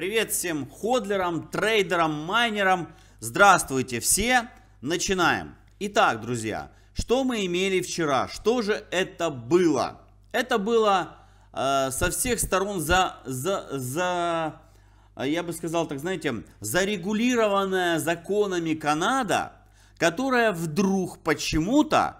Привет всем ходлерам, трейдерам, майнерам. Здравствуйте все. Начинаем. Итак, друзья, что мы имели вчера? Что же это было? Это было э, со всех сторон за, за, за, э, я бы сказал так, знаете, зарегулированная законами Канада, которая вдруг почему-то,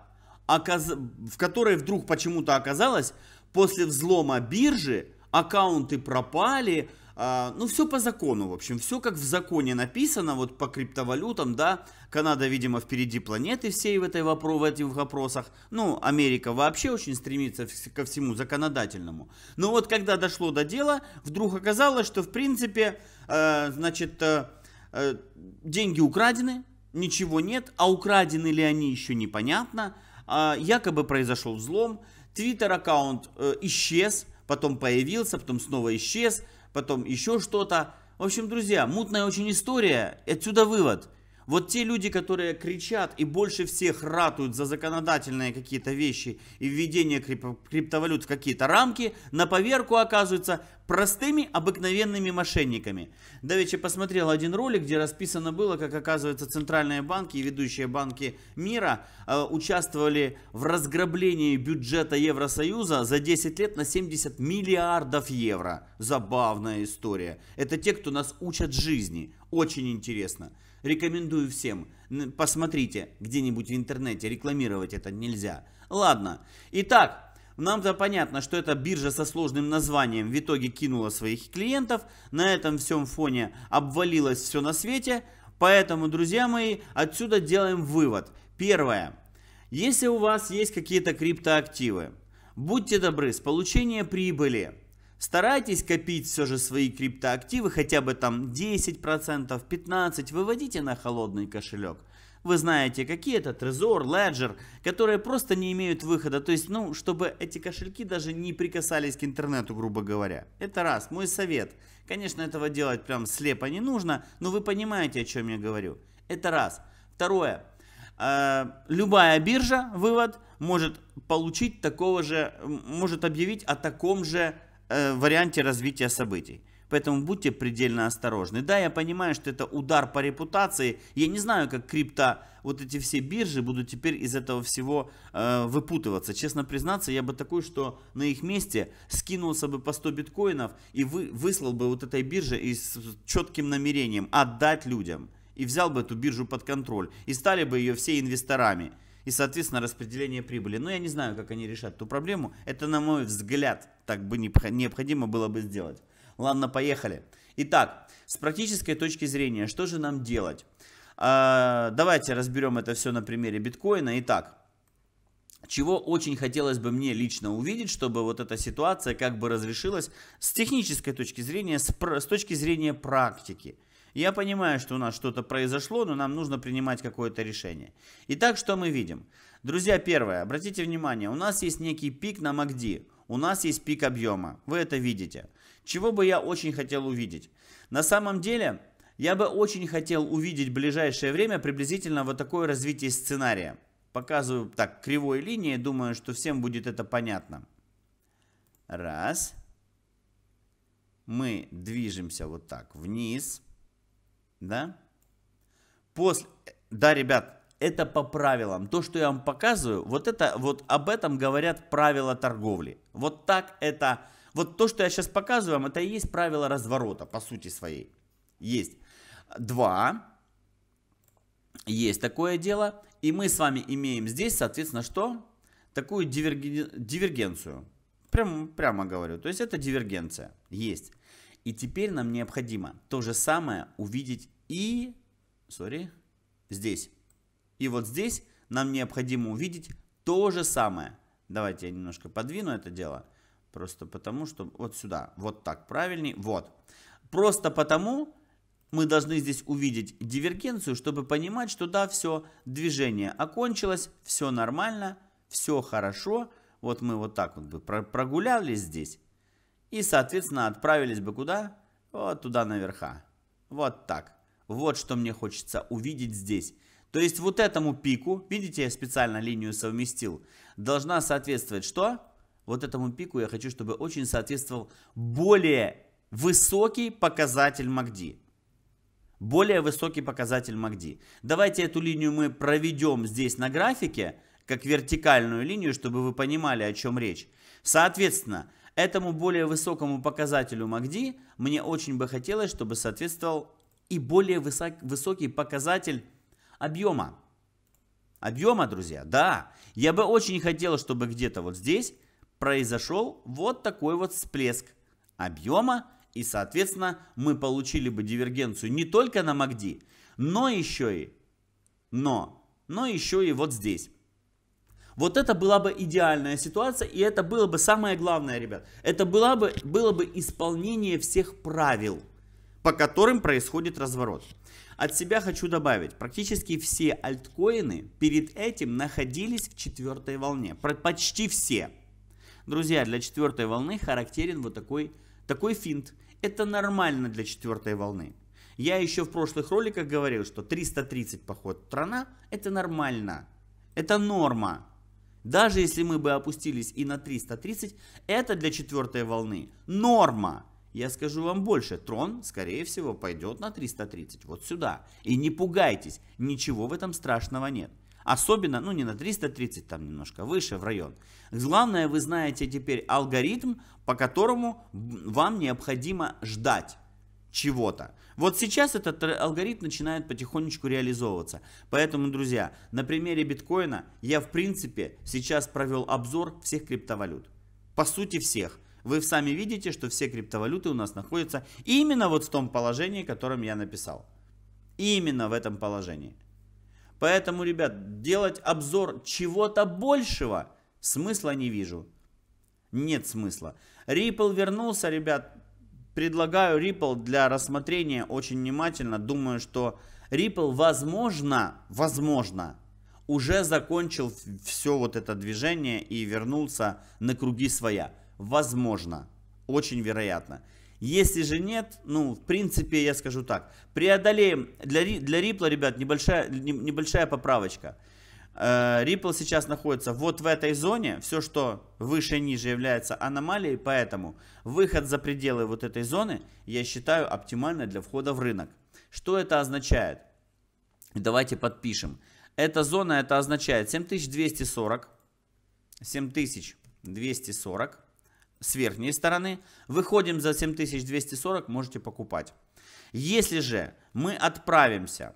оказ... в которой вдруг почему-то оказалось, после взлома биржи аккаунты пропали, а, ну, все по закону, в общем, все как в законе написано, вот по криптовалютам, да, Канада, видимо, впереди планеты всей в, этой вопро- в этих вопросах, ну, Америка вообще очень стремится ко всему законодательному. Но вот когда дошло до дела, вдруг оказалось, что, в принципе, э, значит, э, э, деньги украдены, ничего нет, а украдены ли они еще непонятно, э, якобы произошел взлом, твиттер-аккаунт э, исчез, потом появился, потом снова исчез, потом еще что-то. В общем, друзья, мутная очень история. Отсюда вывод – вот те люди, которые кричат и больше всех ратуют за законодательные какие-то вещи и введение крип- криптовалют в какие-то рамки, на поверку оказываются простыми обыкновенными мошенниками. Да, Давеча посмотрел один ролик, где расписано было, как оказывается центральные банки и ведущие банки мира э, участвовали в разграблении бюджета Евросоюза за 10 лет на 70 миллиардов евро. Забавная история. Это те, кто нас учат жизни. Очень интересно. Рекомендую всем. Посмотрите где-нибудь в интернете, рекламировать это нельзя. Ладно. Итак, нам-то понятно, что эта биржа со сложным названием в итоге кинула своих клиентов. На этом всем фоне обвалилось все на свете. Поэтому, друзья мои, отсюда делаем вывод. Первое. Если у вас есть какие-то криптоактивы, будьте добры, с получения прибыли – Старайтесь копить все же свои криптоактивы, хотя бы там 10%, 15%, выводите на холодный кошелек. Вы знаете, какие это Trezor, Ledger, которые просто не имеют выхода. То есть, ну, чтобы эти кошельки даже не прикасались к интернету, грубо говоря. Это раз, мой совет. Конечно, этого делать прям слепо не нужно, но вы понимаете, о чем я говорю. Это раз. Второе. А, любая биржа, вывод, может получить такого же, может объявить о таком же Э, варианте развития событий. Поэтому будьте предельно осторожны. Да, я понимаю, что это удар по репутации. Я не знаю, как крипто, вот эти все биржи будут теперь из этого всего э, выпутываться. Честно признаться, я бы такой, что на их месте скинулся бы по 100 биткоинов и вы, выслал бы вот этой бирже и с четким намерением отдать людям. И взял бы эту биржу под контроль. И стали бы ее все инвесторами и, соответственно, распределение прибыли. Но я не знаю, как они решат эту проблему. Это, на мой взгляд, так бы необходимо было бы сделать. Ладно, поехали. Итак, с практической точки зрения, что же нам делать? А, давайте разберем это все на примере биткоина. Итак, чего очень хотелось бы мне лично увидеть, чтобы вот эта ситуация как бы разрешилась с технической точки зрения, с, с точки зрения практики. Я понимаю, что у нас что-то произошло, но нам нужно принимать какое-то решение. Итак, что мы видим? Друзья, первое, обратите внимание, у нас есть некий пик на MACD, у нас есть пик объема, вы это видите. Чего бы я очень хотел увидеть? На самом деле, я бы очень хотел увидеть в ближайшее время приблизительно вот такое развитие сценария. Показываю так кривой линии, думаю, что всем будет это понятно. Раз. Мы движемся вот так вниз. Вниз да? После, да, ребят, это по правилам. То, что я вам показываю, вот это, вот об этом говорят правила торговли. Вот так это, вот то, что я сейчас показываю вам, это и есть правило разворота, по сути своей. Есть. Два. Есть такое дело. И мы с вами имеем здесь, соответственно, что? Такую диверген... дивергенцию. Прям, прямо говорю. То есть это дивергенция. Есть. И теперь нам необходимо то же самое увидеть и... Sorry, здесь. И вот здесь нам необходимо увидеть то же самое. Давайте я немножко подвину это дело. Просто потому, что вот сюда. Вот так правильней. Вот. Просто потому мы должны здесь увидеть дивергенцию, чтобы понимать, что да, все, движение окончилось, все нормально, все хорошо. Вот мы вот так вот бы прогулялись здесь и, соответственно, отправились бы куда? Вот туда наверха. Вот так. Вот что мне хочется увидеть здесь. То есть вот этому пику, видите, я специально линию совместил, должна соответствовать что? Вот этому пику я хочу, чтобы очень соответствовал более высокий показатель MACD. Более высокий показатель MACD. Давайте эту линию мы проведем здесь на графике, как вертикальную линию, чтобы вы понимали, о чем речь. Соответственно, Этому более высокому показателю MACD мне очень бы хотелось, чтобы соответствовал и более высок, высокий показатель объема. Объема, друзья, да. Я бы очень хотел, чтобы где-то вот здесь произошел вот такой вот всплеск объема. И, соответственно, мы получили бы дивергенцию не только на MACD, но еще и, но, но еще и вот здесь. Вот это была бы идеальная ситуация, и это было бы самое главное, ребят. Это было бы, было бы исполнение всех правил, по которым происходит разворот. От себя хочу добавить, практически все альткоины перед этим находились в четвертой волне. Почти все. Друзья, для четвертой волны характерен вот такой, такой финт. Это нормально для четвертой волны. Я еще в прошлых роликах говорил, что 330 поход трона – это нормально. Это норма. Даже если мы бы опустились и на 330, это для четвертой волны норма. Я скажу вам больше, трон, скорее всего, пойдет на 330, вот сюда. И не пугайтесь, ничего в этом страшного нет. Особенно, ну не на 330, там немножко выше в район. Главное, вы знаете теперь алгоритм, по которому вам необходимо ждать чего-то. Вот сейчас этот алгоритм начинает потихонечку реализовываться. Поэтому, друзья, на примере биткоина я, в принципе, сейчас провел обзор всех криптовалют. По сути, всех. Вы сами видите, что все криптовалюты у нас находятся именно вот в том положении, которым я написал. Именно в этом положении. Поэтому, ребят, делать обзор чего-то большего смысла не вижу. Нет смысла. Ripple вернулся, ребят, предлагаю Ripple для рассмотрения очень внимательно. Думаю, что Ripple, возможно, возможно, уже закончил все вот это движение и вернулся на круги своя. Возможно, очень вероятно. Если же нет, ну, в принципе, я скажу так, преодолеем, для, для Ripple, ребят, небольшая, небольшая поправочка – Э, Ripple сейчас находится вот в этой зоне. Все, что выше и ниже является аномалией, поэтому выход за пределы вот этой зоны я считаю оптимально для входа в рынок. Что это означает? Давайте подпишем. Эта зона, это означает 7240, 7240 с верхней стороны. Выходим за 7240, можете покупать. Если же мы отправимся,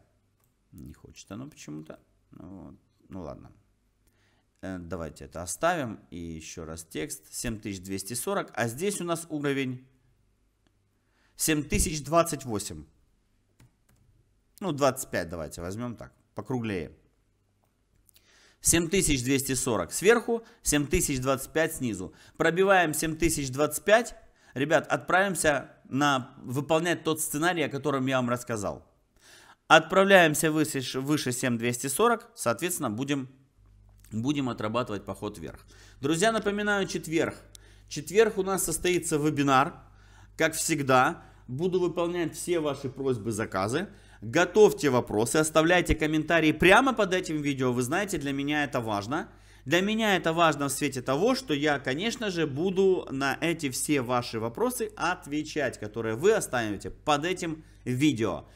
не хочет оно почему-то, вот. Ну ладно. Э, давайте это оставим. И еще раз текст. 7240. А здесь у нас уровень 7028. Ну, 25 давайте возьмем так, покруглее. 7240 сверху, 7025 снизу. Пробиваем 7025. Ребят, отправимся на выполнять тот сценарий, о котором я вам рассказал. Отправляемся выше, выше 7240, соответственно, будем, будем отрабатывать поход вверх. Друзья, напоминаю, четверг. Четверг у нас состоится вебинар, как всегда. Буду выполнять все ваши просьбы, заказы. Готовьте вопросы, оставляйте комментарии прямо под этим видео. Вы знаете, для меня это важно. Для меня это важно в свете того, что я, конечно же, буду на эти все ваши вопросы отвечать, которые вы оставите под этим видео.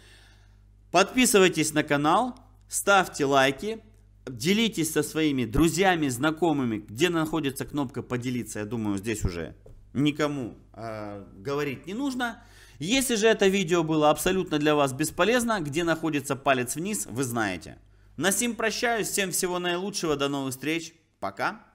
Подписывайтесь на канал, ставьте лайки, делитесь со своими друзьями, знакомыми, где находится кнопка поделиться. Я думаю, здесь уже никому э, говорить не нужно. Если же это видео было абсолютно для вас бесполезно, где находится палец вниз, вы знаете. На сим прощаюсь, всем всего наилучшего, до новых встреч, пока!